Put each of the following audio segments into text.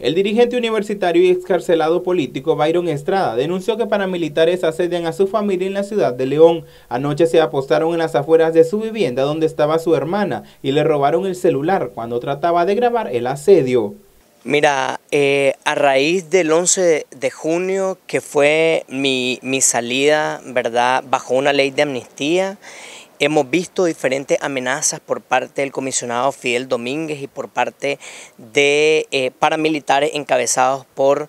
El dirigente universitario y excarcelado político Byron Estrada denunció que paramilitares asedian a su familia en la ciudad de León. Anoche se apostaron en las afueras de su vivienda donde estaba su hermana y le robaron el celular cuando trataba de grabar el asedio. Mira, eh, a raíz del 11 de junio, que fue mi, mi salida, ¿verdad?, bajo una ley de amnistía, Hemos visto diferentes amenazas por parte del comisionado Fidel Domínguez y por parte de eh, paramilitares encabezados por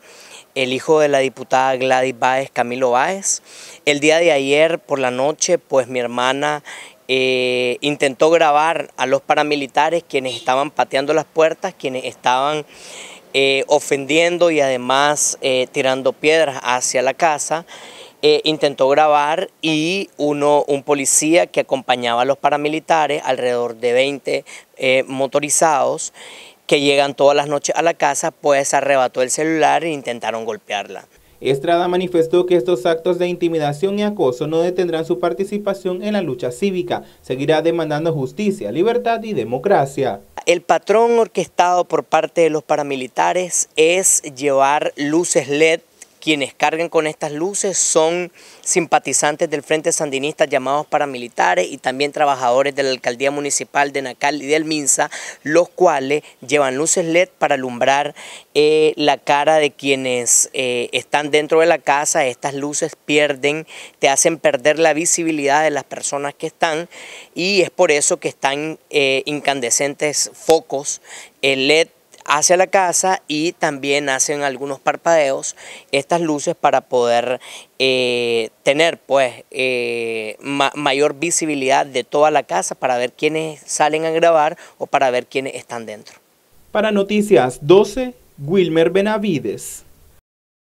el hijo de la diputada Gladys Báez, Camilo Báez. El día de ayer por la noche, pues mi hermana eh, intentó grabar a los paramilitares quienes estaban pateando las puertas, quienes estaban eh, ofendiendo y además tirando piedras hacia la casa. Eh, intentó grabar y uno, un policía que acompañaba a los paramilitares, alrededor de 20 eh, motorizados, que llegan todas las noches a la casa, pues arrebató el celular e intentaron golpearla. Estrada manifestó que estos actos de intimidación y acoso no detendrán su participación en la lucha cívica. Seguirá demandando justicia, libertad y democracia. El patrón orquestado por parte de los paramilitares es llevar luces LED quienes cargan con estas luces son simpatizantes del Frente Sandinista llamados paramilitares y también trabajadores de la Alcaldía Municipal de Nacal y del Minsa, los cuales llevan luces LED para alumbrar eh, la cara de quienes eh, están dentro de la casa. Estas luces pierden, te hacen perder la visibilidad de las personas que están y es por eso que están eh, incandescentes focos LED hacia la casa y también hacen algunos parpadeos estas luces para poder eh, tener pues eh, mayor visibilidad de toda la casa para ver quiénes salen a grabar o para ver quiénes están dentro. Para Noticias 12, Wilmer Benavides.